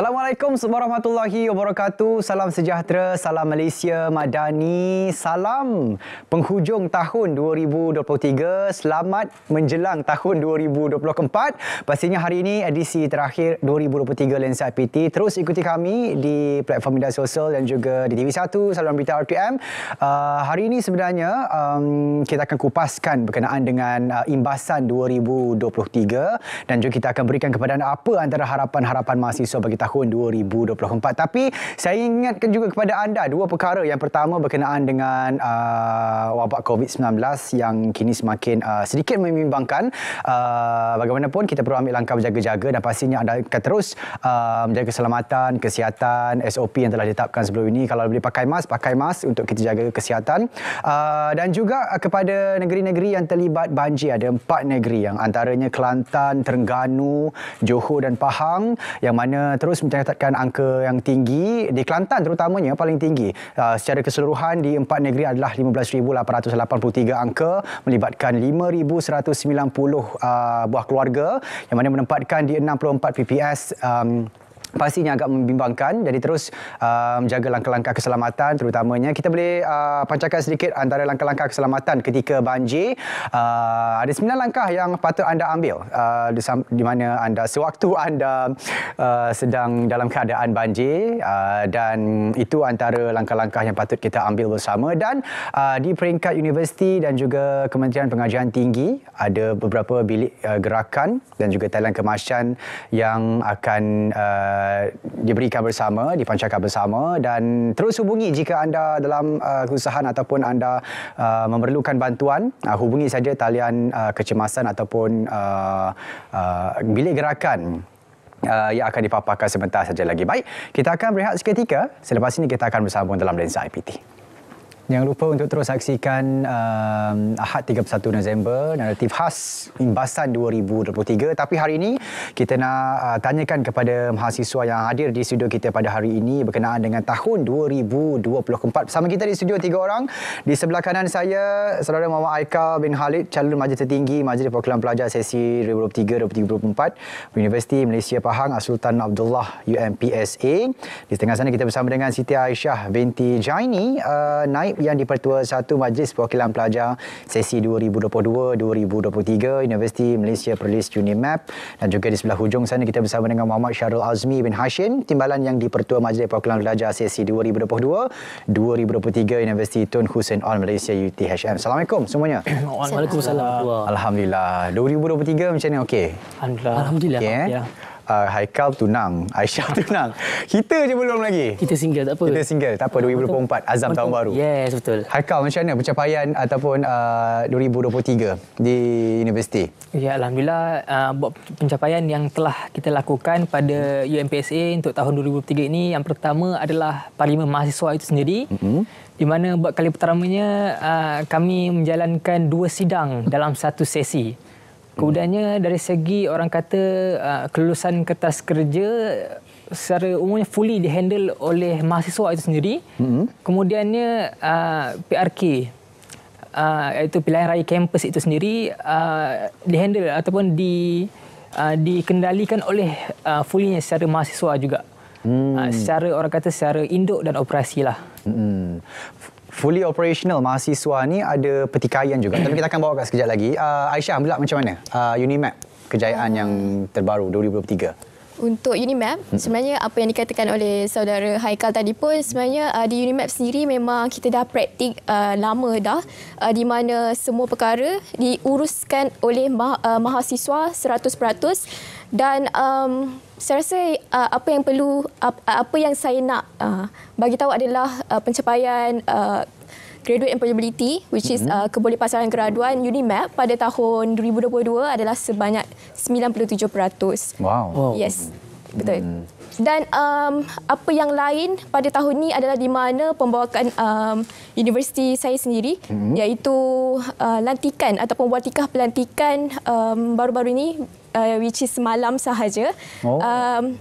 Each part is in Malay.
Assalamualaikum warahmatullahi wabarakatuh. Salam sejahtera, salam Malaysia Madani, salam penghujung tahun 2023. Selamat menjelang tahun 2024. Pastinya hari ini edisi terakhir 2023 Lensa IPT. Terus ikuti kami di platform media sosial dan juga di TV1, saluran berita RTM. Uh, hari ini sebenarnya um, kita akan kupaskan berkenaan dengan uh, imbasan 2023 dan juga kita akan berikan kepada anda apa antara harapan-harapan mahasiswa bagi tahun tahun 2024. Tapi saya ingatkan juga kepada anda dua perkara. Yang pertama berkenaan dengan uh, wabak COVID-19 yang kini semakin uh, sedikit membimbangkan. Uh, bagaimanapun kita perlu ambil langkah berjaga-jaga dan pastinya anda akan terus uh, menjaga keselamatan, kesihatan, SOP yang telah ditetapkan sebelum ini. Kalau boleh pakai mask, pakai mask untuk kita jaga kesihatan. Uh, dan juga kepada negeri-negeri yang terlibat banjir. Ada empat negeri yang antaranya Kelantan, Terengganu, Johor dan Pahang yang mana terus terus mencatatkan angka yang tinggi di Kelantan terutamanya paling tinggi uh, secara keseluruhan di empat negeri adalah 15883 angka melibatkan 5190 uh, ah, buah keluarga yang mana menempatkan di 64 PPS um, pastinya agak membimbangkan jadi terus uh, menjaga um, langkah-langkah keselamatan terutamanya kita boleh uh, pancarkan sedikit antara langkah-langkah keselamatan ketika banjir uh, ada sembilan langkah yang patut anda ambil uh, di, di mana anda sewaktu anda uh, sedang dalam keadaan banjir uh, dan itu antara langkah-langkah yang patut kita ambil bersama dan uh, di peringkat universiti dan juga Kementerian Pengajian Tinggi ada beberapa bilik uh, gerakan dan juga talian kemasan yang akan uh, Uh, diberikan bersama, dipancarkan bersama dan terus hubungi jika anda dalam uh, kesusahan ataupun anda uh, memerlukan bantuan, uh, hubungi saja talian uh, kecemasan ataupun uh, uh, bilik gerakan. Uh, yang akan dipaparkan sebentar saja lagi. Baik, kita akan berehat seketika. Selepas ini kita akan bersambung dalam lensa IPT. Jangan lupa untuk terus saksikan um, Ahad 31 Disember naratif khas imbasan 2023 tapi hari ini kita nak uh, tanyakan kepada mahasiswa yang hadir di studio kita pada hari ini berkenaan dengan tahun 2024 bersama kita di studio tiga orang di sebelah kanan saya saudara Muhammad Aikal bin Khalid calon majlis tertinggi Majlis Perwakilan Pelajar sesi 2023-2024 Universiti Malaysia Pahang Sultan Abdullah UMPSA di tengah sana kita bersama dengan Siti Aisyah binti Jaini uh, naik yang dipertua satu majlis perwakilan pelajar sesi 2022-2023 Universiti Malaysia Perlis Junior dan juga di sebelah hujung sana kita bersama dengan Muhammad Syarul Azmi bin Hashim timbalan yang dipertua majlis perwakilan pelajar sesi 2022-2023 Universiti Tun Hussein All Malaysia UTHM. Assalamualaikum semuanya. Waalaikumsalam. Alhamdulillah. 2023 macam ni okey. Alhamdulillah. Okay. Alhamdulillah. Okay. Alhamdulillah. Eh. Ya uh, Haikal tunang, Aisyah tunang. Kita je belum lagi. Kita single tak apa. Kita single tak apa 2024 azam betul. tahun baru. Yes betul. Haikal macam mana pencapaian ataupun uh, 2023 di universiti? Ya alhamdulillah uh, buat uh, pencapaian yang telah kita lakukan pada UMPSA untuk tahun 2023 ini yang pertama adalah parlimen mahasiswa itu sendiri. Mm-hmm. Di mana buat kali pertamanya uh, kami menjalankan dua sidang dalam satu sesi. Kemudiannya dari segi orang kata ah, kelulusan kertas kerja secara umumnya fully dihandle oleh mahasiswa itu sendiri. hmm Kemudiannya ah, PRK ah, iaitu pilihan raya kampus itu sendiri dihandle ataupun di dikendalikan oleh fullynya secara mahasiswa juga. Hmm. Uh, secara orang kata secara induk dan operasi lah. Hmm fully operational mahasiswa ni ada pertikaian juga. Tapi kita akan bawa sekejap lagi. Uh, Aisyah pula macam mana? Uh, Unimap kejayaan uh. yang terbaru 2023. Untuk Unimap, hmm. sebenarnya apa yang dikatakan oleh saudara Haikal tadi pun sebenarnya uh, di Unimap sendiri memang kita dah praktik uh, lama dah uh, di mana semua perkara diuruskan oleh ma- uh, mahasiswa 100% dan um, saya rasa uh, apa yang perlu uh, apa yang saya nak uh, bagi tahu adalah uh, pencapaian uh, Graduate Employability which is mm-hmm. uh, kebolehpasaran graduan UNIMAP pada tahun 2022 adalah sebanyak 97%. Wow. Yes. Betul. Mm. Dan um, apa yang lain pada tahun ini adalah di mana pembawakan um, universiti saya sendiri mm-hmm. iaitu uh, lantikan ataupun watikah pelantikan um, baru-baru ini uh, which is semalam sahaja. Oh. Um,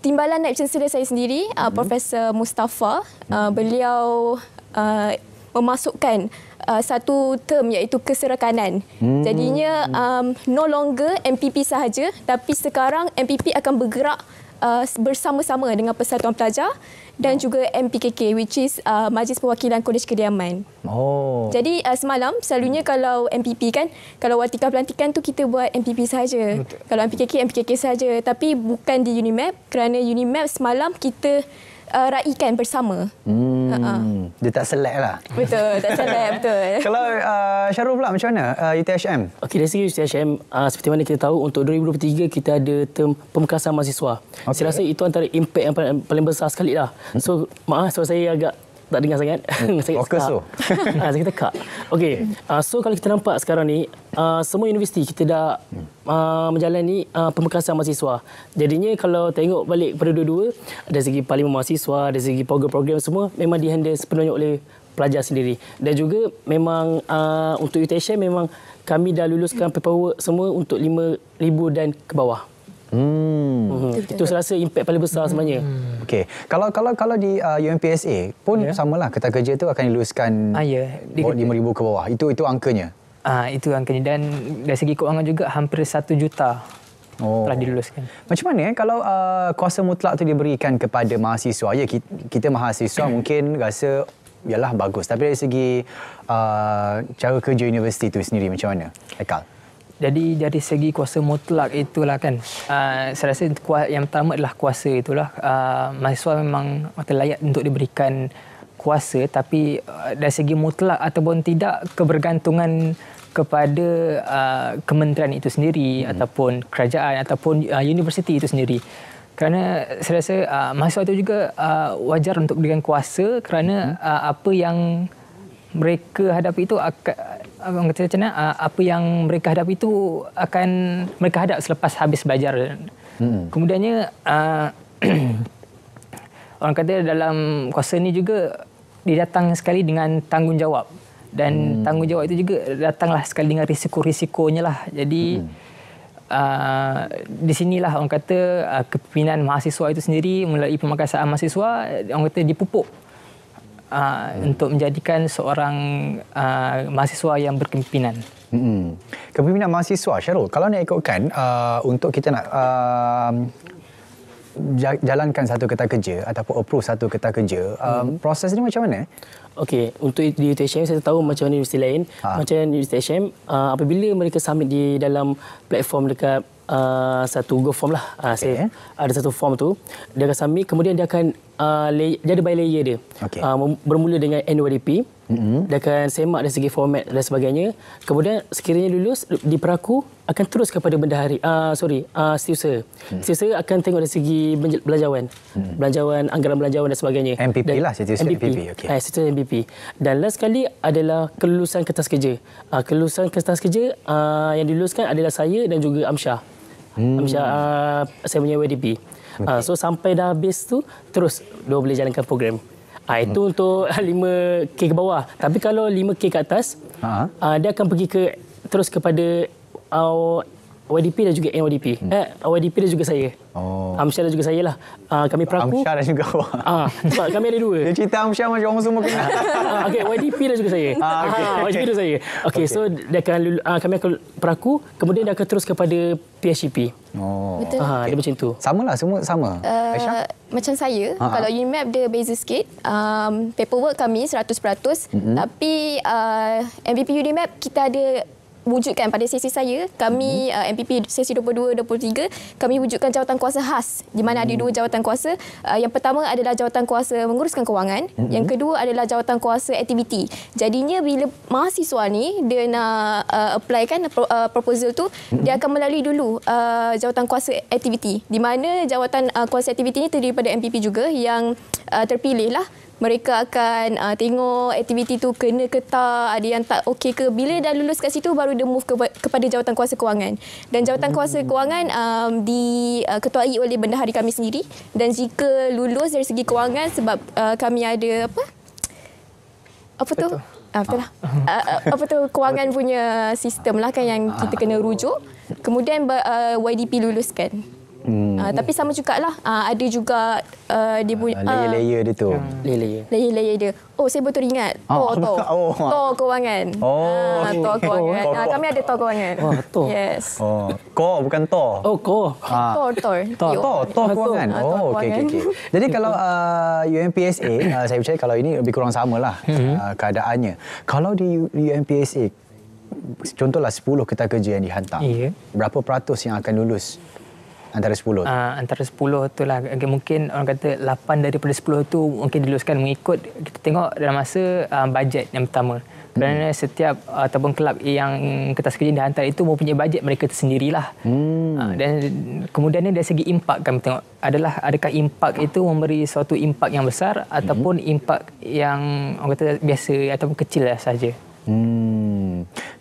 timbalan Night Chancellor saya sendiri, uh, hmm. Profesor Mustafa, uh, beliau uh, memasukkan uh, satu term iaitu keserakanan. Hmm. Jadinya um, no longer MPP sahaja tapi sekarang MPP akan bergerak Uh, bersama-sama dengan Persatuan Pelajar dan oh. juga MPKK which is uh, Majlis Perwakilan Kolej Kediaman. Oh. Jadi uh, semalam selalunya hmm. kalau MPP kan kalau watika pelantikan tu kita buat MPP saja. Kalau MPKK MPKK saja tapi bukan di UNIMAP kerana UNIMAP semalam kita uh, raikan bersama. Hmm. Uh-uh. Dia tak select lah. Betul, tak selek betul. Kalau uh, Syarul pula macam mana uh, UTHM? Okey, dari segi UTHM, uh, seperti mana kita tahu untuk 2023 kita ada term pemkasan mahasiswa. Okay. Saya rasa itu antara impak yang paling, paling besar sekali lah. Hmm. So, maaf sebab saya agak tak dengar sangat. sangat Fokus tu. Ah, saya kata Okey. Uh, so kalau kita nampak sekarang ni, uh, semua universiti kita dah uh, menjalani uh, pemekasan mahasiswa. Jadinya kalau tengok balik pada dua-dua, dari segi parlimen mahasiswa, dari segi program-program semua, memang dihandle sepenuhnya oleh pelajar sendiri. Dan juga memang uh, untuk UTSM memang kami dah luluskan paperwork semua untuk 5,000 dan ke bawah. Hmm. Hmm. Itu saya rasa impak paling besar hmm. sebenarnya. Okey. Kalau kalau kalau di uh, UMPSA pun yeah. samalah kertas kerja tu akan diluluskan ah, Yeah. Di 5000 ke bawah. Itu itu angkanya. Ah itu angkanya dan dari segi kewangan juga hampir 1 juta. Oh. telah diluluskan. Macam mana eh kalau uh, kuasa mutlak tu diberikan kepada mahasiswa? Ya kita, kita mahasiswa mungkin rasa yalah bagus tapi dari segi uh, cara kerja universiti tu sendiri macam mana? Ekal. Jadi dari segi kuasa mutlak itulah kan. Uh, saya rasa yang pertama adalah kuasa itulah. Uh, mahasiswa memang layak untuk diberikan kuasa tapi uh, dari segi mutlak ataupun tidak kebergantungan kepada uh, kementerian itu sendiri hmm. ataupun kerajaan ataupun uh, universiti itu sendiri. Kerana saya rasa uh, mahasiswa itu juga uh, wajar untuk diberikan kuasa kerana hmm. uh, apa yang mereka hadapi itu akan apa kata cina ah, apa yang mereka hadapi itu akan mereka hadap selepas habis belajar. Hmm. Kemudiannya uh, orang kata dalam kuasa ini juga didatang sekali dengan tanggungjawab dan hmm. tanggungjawab itu juga datanglah sekali dengan risiko-risikonya lah. Jadi hmm. uh, di sinilah orang kata uh, kepimpinan mahasiswa itu sendiri melalui pemakasaan mahasiswa orang kata dipupuk uh, hmm. untuk menjadikan seorang uh, mahasiswa yang berkepimpinan. Hmm. Kepimpinan mahasiswa, Syarul, kalau nak ikutkan uh, untuk kita nak uh, jalankan satu kertas kerja ataupun approve satu kertas kerja, um, hmm. proses ni macam mana? Okey, untuk di UTHM saya tahu macam mana universiti lain. Ha. Macam UTHM, uh, apabila mereka submit di dalam platform dekat uh, satu Google form lah. Uh, okay. Saya ada satu form tu. Dia akan submit. Kemudian dia akan uh, lay, dia ada by layer dia. Okay. Uh, bermula dengan NYDP. Mm-hmm. Dia akan semak dari segi format dan sebagainya. Kemudian sekiranya lulus di peraku akan terus kepada bendahari. Uh, sorry, uh, setiausaha. Hmm. Setiausaha akan tengok dari segi belanjawan. Hmm. Belanjawan, anggaran belanjawan dan sebagainya. MPP dan, lah setiausaha MPP. MPP. Okay. Uh, eh, setiausaha MPP. Dan last sekali adalah kelulusan kertas kerja. Uh, kelulusan kertas kerja uh, yang diluluskan adalah saya dan juga Amsyah hmm. macam uh, saya punya WDP. Okay. Uh, so sampai dah habis tu terus dia boleh jalankan program. Uh, itu hmm. untuk 5K ke bawah. Tapi kalau 5K ke atas, uh-huh. uh, dia akan pergi ke terus kepada uh, YDP dan juga NYDP. Hmm. Eh, YDP dan juga saya. Oh. Amsyar dan juga saya lah. Uh, kami peraku. Amsyar dan juga awak. Ah, sebab kami ada dua. Dia cerita Amsyar macam orang semua kenal. uh, ah, okay, YDP dan juga saya. Ah, okay. Uh, YDP dan saya. Okay, okay. so dia akan, uh, kami akan peraku. Kemudian dia akan terus kepada PHCP. Oh. Betul. Uh, okay. Dia macam tu. Sama lah, semua sama. Uh, Aisyah? Macam saya, uh-huh. kalau UNIMAP dia beza sikit. Um, paperwork kami 100%. Mm-hmm. Tapi uh, MVP UNIMAP kita ada wujudkan pada sesi saya, kami mm-hmm. uh, MPP sesi 22-23, kami wujudkan jawatan kuasa khas di mana mm-hmm. ada mhm. dua jawatan kuasa. Uh, yang pertama adalah jawatan kuasa menguruskan kewangan. Mm-hmm. Yang kedua adalah jawatan kuasa aktiviti. Jadinya bila mahasiswa ni dia nak uh, apply kan uh, pro, uh, proposal tu, mm-hmm. dia akan melalui dulu uh, jawatan kuasa aktiviti. Di mana jawatan uh, kuasa aktiviti ni terdiri pada MPP juga yang uh, terpilih lah mereka akan uh, tengok aktiviti tu kena ke tak, ada yang tak okey ke. Bila dah lulus kat situ baru dia move ke, kepada jawatan kuasa kewangan. Dan jawatan hmm. kuasa kewangan um, diketuai uh, oleh bendahari kami sendiri dan jika lulus dari segi kewangan sebab uh, kami ada apa? Apa tu? Apa ah, lah. ah. ah, ah. apa tu kewangan punya sistem lah kan yang ah. kita kena rujuk. Kemudian uh, YDP luluskan. Hmm. Uh, tapi sama juga lah. Uh, ah, ada juga uh, dia punya uh, layer-layer dia tu. Hmm. Layer-layer. Layer-layer dia. Oh, saya betul ingat. Oh, oh to. Oh. To kewangan. Oh, uh, okay. to kewangan. Oh, uh, kami ada to kewangan. Oh, to. Yes. Oh, ko bukan to. Oh, ko. Ha. Uh, to, to. To, to, kewangan. Oh, okey okey okey. Jadi kalau uh, UMPSA, uh, saya percaya kalau ini lebih kurang samalah uh, hmm. keadaannya. Kalau di UMPSA Contohlah 10 kita kerja yang dihantar. Yeah. Berapa peratus yang akan lulus antara 10 uh, ah, antara 10 tu lah okay, mungkin orang kata 8 daripada 10 tu mungkin diluluskan mengikut kita tengok dalam masa uh, bajet yang pertama kerana hmm. setiap uh, ataupun kelab yang kertas kerja dah hantar itu mempunyai bajet mereka tersendirilah hmm. uh, dan kemudiannya dari segi impak kami tengok adalah adakah impak itu memberi suatu impak yang besar hmm. ataupun hmm. impak yang orang kata biasa ataupun kecil lah sahaja hmm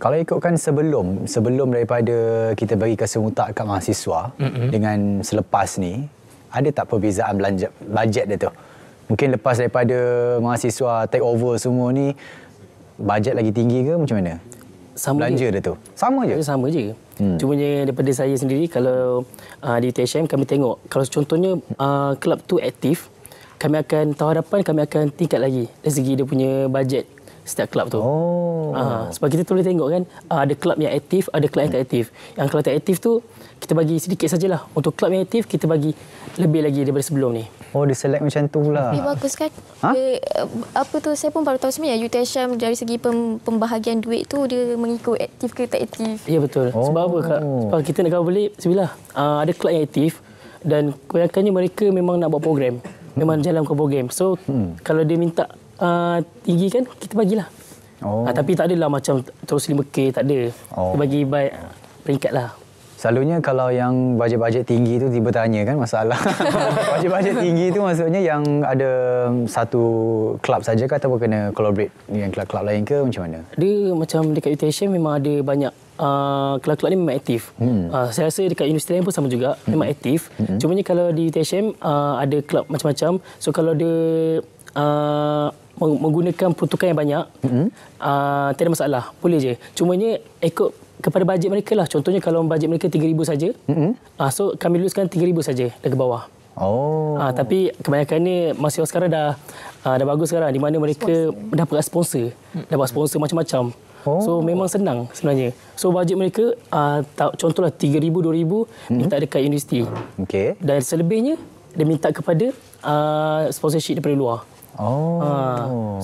kalau ikutkan sebelum sebelum daripada kita bagi kesemutak kat mahasiswa mm-hmm. dengan selepas ni ada tak perbezaan belanja bajet dia tu mungkin lepas daripada mahasiswa take over semua ni bajet lagi tinggi ke macam mana sama belanja je. dia tu sama je sama je hmm. cuma je daripada saya sendiri kalau uh, di TSM kami tengok kalau contohnya kelab ah, uh, tu aktif kami akan tahun hadapan kami akan tingkat lagi dari segi dia punya bajet setiap kelab tu. Oh. Ha, sebab kita boleh tengok kan ah, ada kelab yang aktif, ada kelab yang tak aktif. Yang kelab tak aktif tu kita bagi sedikit sajalah. Untuk kelab yang aktif kita bagi lebih lagi daripada sebelum ni. Oh, dia select macam tu lah. Eh, bagus kan? Ha? Dia, eh, apa tu, saya pun baru tahu sebenarnya UT Hisham dari segi pembahagian duit tu dia mengikut aktif ke tak aktif. Ya, betul. Oh. Sebab apa? Kak? Sebab kita nak kawal balik, sebilah. Uh, ada kelab yang aktif dan kebanyakannya mereka memang nak buat program. Memang jalan ke program. So, hmm. kalau dia minta Ah, tinggi kan kita bagilah. Oh. Uh, tapi tak adalah macam terus 5k tak ada. Oh. Kita bagi baik ya. peringkat lah. Selalunya kalau yang bajet-bajet tinggi tu tiba tanya kan masalah. bajet-bajet tinggi tu maksudnya yang ada satu club saja ke ataupun kena collaborate dengan club-club lain ke macam mana? Dia macam dekat UTSH memang ada banyak kelab-kelab ah, uh, ni memang aktif hmm. uh, saya rasa dekat universiti lain pun sama juga hmm. memang aktif hmm. cumanya kalau di UTSM uh, ada kelab macam-macam so kalau dia uh, menggunakan peruntukan yang banyak, mm-hmm. uh, ah, tak masalah. Boleh je. Cuma Cumanya ikut kepada bajet mereka lah. Contohnya kalau bajet mereka 3000 saja, mm-hmm. uh, so kami luluskan 3000 saja dari ke bawah. Oh. Uh, tapi kebanyakan ni masih sekarang dah uh, dah bagus sekarang di mana mereka sponsor. dapat sponsor, mm-hmm. dapat sponsor macam-macam. Oh. So memang senang sebenarnya. So bajet mereka uh, tak, contohlah 3000 2000 mm-hmm. minta mm-hmm. dekat universiti. Okay. Dan selebihnya dia minta kepada uh, sponsorship daripada luar. Oh. Ha.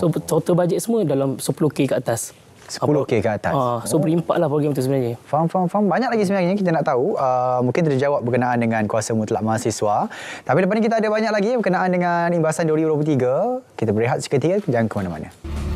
So total bajet semua dalam 10k ke atas. 10k ke atas. Ha. So oh. berimpak lah program tu sebenarnya. Faham, faham, faham. Banyak lagi sebenarnya kita nak tahu. Uh, mungkin terjawab jawab berkenaan dengan kuasa mutlak mahasiswa. Tapi depan ni kita ada banyak lagi berkenaan dengan imbasan 2023. Kita berehat seketika. Jangan ke mana-mana. Hmm.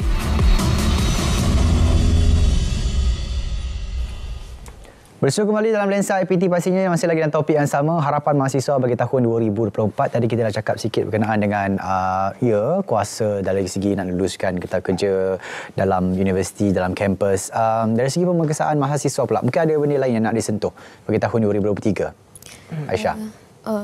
Bersama kembali dalam lensa IPT pastinya masih lagi dalam topik yang sama harapan mahasiswa bagi tahun 2024 tadi kita dah cakap sikit berkenaan dengan uh, ya kuasa dari segi nak luluskan kita kerja dalam universiti dalam kampus um, dari segi pemeriksaan mahasiswa pula mungkin ada benda lain yang nak disentuh bagi tahun 2023 hmm. Aisyah uh, uh,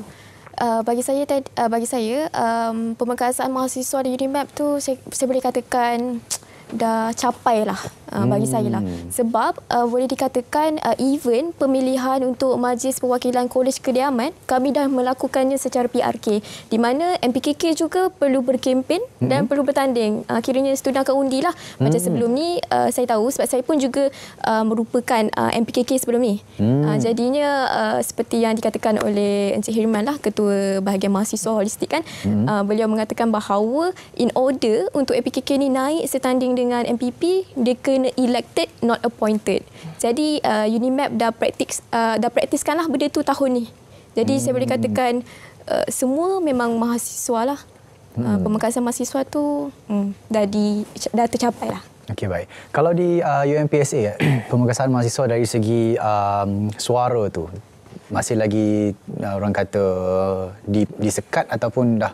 uh, bagi saya uh, bagi saya um, pemeriksaan mahasiswa di UniMap tu saya, saya boleh katakan dah capai lah hmm. bagi saya lah. Hmm. Sebab uh, boleh dikatakan uh, even pemilihan untuk majlis perwakilan kolej kediaman kami dah melakukannya secara PRK di mana MPKK juga perlu berkempen hmm. dan perlu bertanding. Uh, kiranya student akan lah macam hmm. sebelum ni uh, saya tahu sebab saya pun juga uh, merupakan uh, MPKK sebelum ni. Hmm. Uh, jadinya uh, seperti yang dikatakan oleh Encik Hirman lah ketua bahagian mahasiswa holistik kan hmm. uh, beliau mengatakan bahawa in order untuk MPKK ni naik setanding dengan MPP dia kena kena elected not appointed. Jadi uh, UNIMAP dah praktik uh, dah praktiskanlah benda tu tahun ni. Jadi hmm. saya boleh hmm. katakan uh, semua memang mahasiswa lah. Uh, hmm. Uh, pemangkasan mahasiswa tu um, dah di dah tercapai lah. Okey baik. Kalau di uh, UMPSA eh, pemangkasan mahasiswa dari segi um, suara tu masih lagi uh, orang kata di, disekat ataupun dah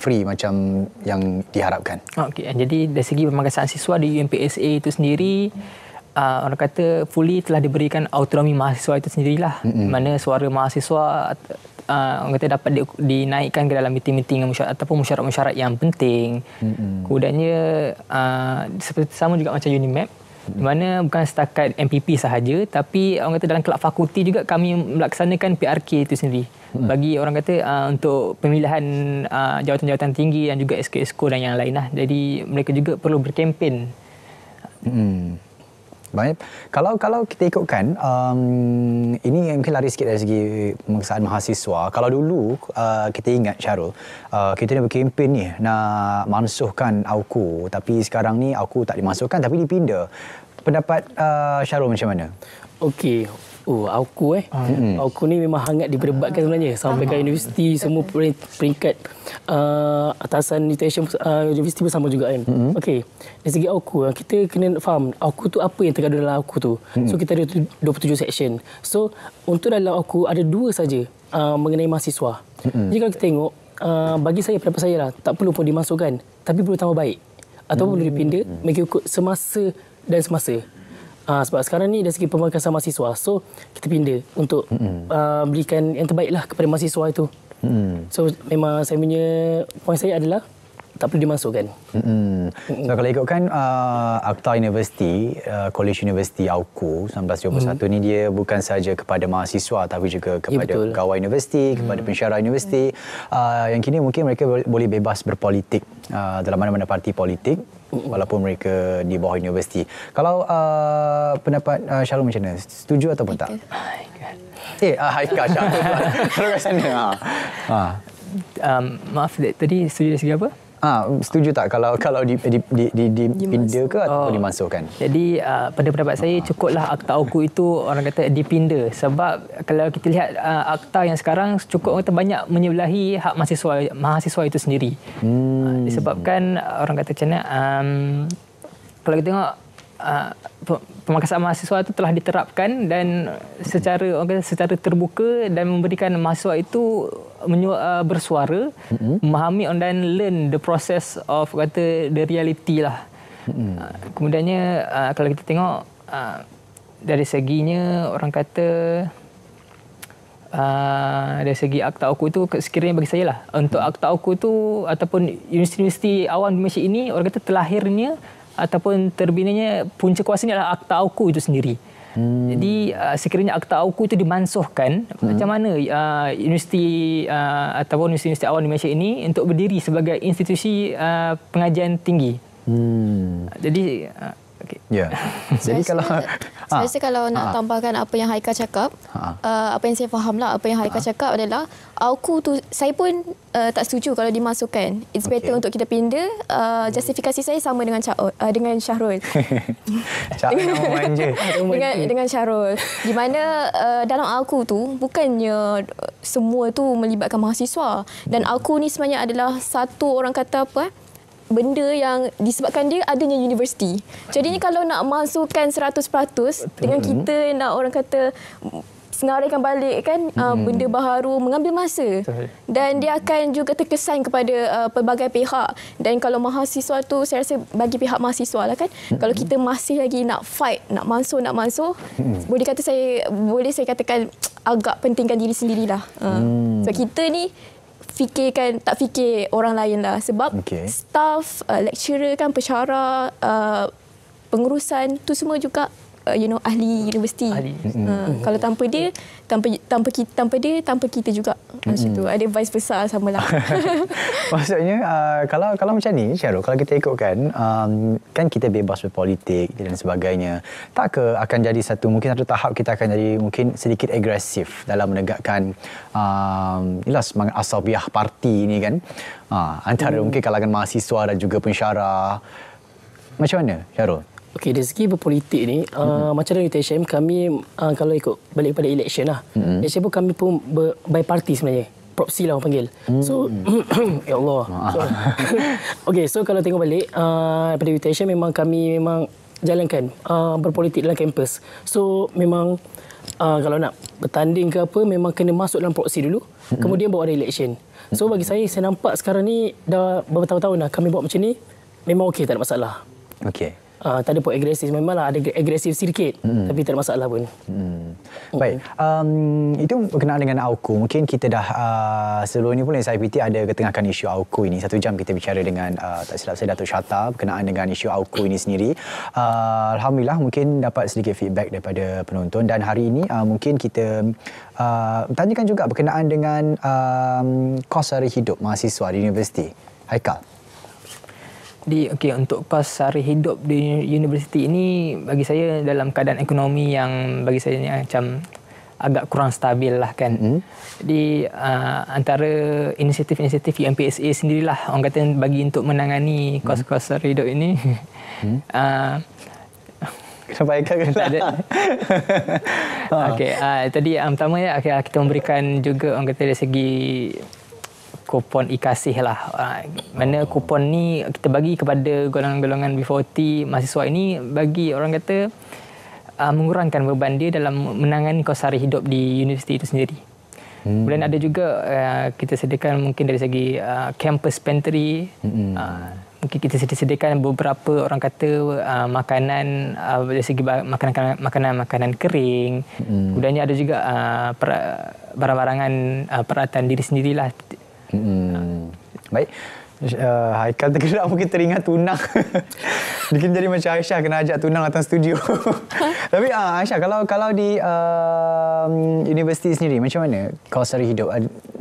free macam yang diharapkan. Okey, jadi dari segi pemangkasan siswa di UMPSA itu sendiri uh, orang kata fully telah diberikan autonomi mahasiswa itu sendirilah. Mm-hmm. Mana suara mahasiswa uh, orang kata dapat di, dinaikkan ke dalam meeting-meeting musyarat, ataupun musyarat-musyarat yang penting. Mm-hmm. Kemudiannya uh, seperti sama juga macam UNIMAP di mana bukan setakat MPP sahaja tapi orang kata dalam kelab fakulti juga kami melaksanakan PRK itu sendiri. Hmm. bagi orang kata uh, untuk pemilihan uh, jawatan-jawatan tinggi dan juga SKSKO dan yang lain lah. Jadi mereka juga perlu berkempen. Hmm. Baik. Kalau kalau kita ikutkan um, ini mungkin lari sikit dari segi pemaksaan mahasiswa. Kalau dulu uh, kita ingat Syarul, uh, kita nak berkempen ni nak mansuhkan AUKU tapi sekarang ni AUKU tak dimasukkan tapi dipindah. Pendapat uh, Syarul macam mana? Okey, Oh, aku eh. Ah, ya. hmm Aku ni memang hangat diperdebatkan sebenarnya. Sampai ah. ke universiti, semua peringkat uh, atasan nutrition uh, universiti bersama juga kan. hmm Okey, dari segi aku, uh, kita kena faham aku tu apa yang terkandung dalam aku tu. hmm So, kita ada 27 section. So, untuk dalam aku, ada dua saja uh, mengenai mahasiswa. hmm Jadi, kalau kita tengok, uh, bagi saya, pendapat saya lah, tak perlu pun dimasukkan. Tapi perlu tambah baik. Atau hmm perlu dipindah, mengikut hmm. semasa dan semasa. Ha, sebab sekarang ni dari segi pemangkasan mahasiswa. So, kita pindah untuk mm-hmm. uh, ah, berikan yang terbaik lah kepada mahasiswa itu. Mm. So, memang saya punya poin saya adalah tak perlu dimasukkan. Mm-hmm. So, kalau ikutkan uh, Akta Universiti, uh, College University AUKU 1921 mm. Mm-hmm. ni dia bukan saja kepada mahasiswa tapi juga ya, kepada ya, pegawai universiti, mm. kepada pensyarah universiti. Mm. Uh, yang kini mungkin mereka boleh bebas berpolitik uh, dalam mana-mana parti politik mm-hmm. walaupun mereka di bawah universiti. Kalau uh, pendapat uh, Syarul macam mana? Setuju ataupun tak? Ah, eh, uh, ah, Haika Syarul. Kalau Rasa ni, ah. Ha. Um, maaf, tadi setuju dari segi apa? Ah, mm, setuju tak kalau kalau di di di di, di pinda ke atau oh. dimasukkan? Jadi uh, pada pendapat saya cukuplah akta aku itu orang kata dipinda sebab kalau kita lihat uh, akta yang sekarang cukup orang kata banyak menyebelahi hak mahasiswa mahasiswa itu sendiri. Ah, hmm. Uh, disebabkan uh, orang kata macam um, kalau kita tengok Uh, pemangkasan mahasiswa itu telah diterapkan dan secara orang kata, secara terbuka dan memberikan mahasiswa itu menyu- uh, bersuara mm-hmm. memahami and learn the process of kata the reality lah mm-hmm. uh, kemudiannya uh, kalau kita tengok uh, dari seginya orang kata uh, dari segi akta aku tu sekiranya bagi saya lah untuk akta aku tu ataupun universiti-universiti awam di Malaysia ini orang kata terlahirnya ataupun terbinanya punca kuasa ni adalah akta aku itu sendiri Hmm. Jadi uh, sekiranya akta AUKU itu dimansuhkan, hmm. macam mana uh, universiti uh, atau universiti-universiti awal di Malaysia ini untuk berdiri sebagai institusi uh, pengajian tinggi? Hmm. Jadi uh, Okay. Yeah. Jadi kalau ha. saya rasa kalau nak ha. tambahkan apa yang Haika cakap, ha. uh, apa yang saya faham lah, apa yang Haika ha. cakap adalah aku tu saya pun uh, tak setuju kalau dimasukkan. It's better okay. untuk kita pindah. Uh, justifikasi saya sama dengan Cha uh, dengan Syahrul. dengan dengan Syahrul. Di mana uh, dalam aku tu bukannya semua tu melibatkan mahasiswa dan hmm. aku ni sebenarnya adalah satu orang kata apa eh? benda yang disebabkan dia adanya universiti. ni hmm. kalau nak masukkan 100% dengan kita hmm. nak orang kata mm, senaraikan balik kan uh, hmm. benda baru mengambil masa. Dan dia akan juga terkesan kepada uh, pelbagai pihak. Dan kalau mahasiswa tu saya rasa bagi pihak mahasiswa lah kan. Hmm. Kalau kita masih lagi nak fight, nak mansuh, nak mansuh, hmm. boleh kata saya boleh saya katakan agak pentingkan diri sendirilah. Uh. Hmm. Sebab kita ni fikirkan tak fikir orang lain lah sebab okay. staff uh, lecturer kan pesara uh, pengurusan tu semua juga Uh, you know ahli universiti. Ahli. Hmm. kalau tanpa dia, tanpa tanpa kita, tanpa dia, tanpa kita juga hmm. tu. Ada vice versa sama lah. Maksudnya uh, kalau kalau macam ni, Syarul, kalau kita ikutkan um, kan kita bebas berpolitik dan sebagainya. Tak ke akan jadi satu mungkin satu tahap kita akan jadi mungkin sedikit agresif dalam menegakkan um, ialah semangat asabiah parti ni kan. Uh, antara hmm. mungkin kalangan mahasiswa dan juga pensyarah. Macam mana, Syarul? Okey, dari segi berpolitik ni, mm-hmm. uh, macam dalam UTHM, kami uh, kalau ikut balik kepada election lah. Mm-hmm. UTHM kami pun ber, by party sebenarnya. propsi lah orang panggil. mm So, ya Allah. Ah. So, Okey, so kalau tengok balik, uh, daripada UTHM memang kami memang jalankan uh, berpolitik dalam kampus. So, memang uh, kalau nak bertanding ke apa, memang kena masuk dalam proxy dulu. Mm-hmm. Kemudian bawa ada election. So, bagi saya, saya nampak sekarang ni dah beberapa tahun dah kami buat macam ni, memang okey, tak ada masalah. Okey. Uh, tak ada pun agresif memanglah ada agresif sedikit hmm. tapi tak ada masalah pun. Hmm. hmm. Baik. Um, itu berkenaan dengan AUKU. Mungkin kita dah uh, sebelum ini pun yang saya piti ada ketengahkan isu AUKU ini. Satu jam kita bicara dengan uh, ah, tak silap saya Datuk Syata berkenaan dengan isu AUKU ini sendiri. Uh, Alhamdulillah mungkin dapat sedikit feedback daripada penonton dan hari ini uh, mungkin kita uh, tanyakan juga berkenaan dengan um, kos hari hidup mahasiswa di universiti. Haikal. Jadi, okay untuk kos sehari hidup di universiti ini bagi saya dalam keadaan ekonomi yang bagi saya ni macam agak kurang stabil lah kan. Hmm. Jadi uh, antara inisiatif-inisiatif UMPSA sendirilah orang kata bagi untuk menangani mm-hmm. kos-kos sehari hidup ini. Hmm. uh, Kenapa Eka kena? Okey, tadi yang um, pertama ya, okay, lah, kita memberikan juga orang kata dari segi kupon ikasih lah uh, mana kupon ni kita bagi kepada golongan-golongan B40 mahasiswa ini bagi orang kata uh, mengurangkan beban dia dalam menangani kos hari hidup di universiti itu sendiri hmm. kemudian ada juga uh, kita sediakan mungkin dari segi uh, campus pantry hmm. uh, mungkin kita sediakan beberapa orang kata uh, makanan uh, dari segi makanan-makanan kering hmm. kemudiannya ada juga uh, per- barang-barangan uh, peralatan diri sendirilah 嗯，没。Uh, Haikal tergerak mungkin teringat tunang. mungkin jadi macam Aisyah kena ajak tunang datang studio. Tapi uh, Aisyah kalau kalau di uh, universiti sendiri macam mana kos sari hidup?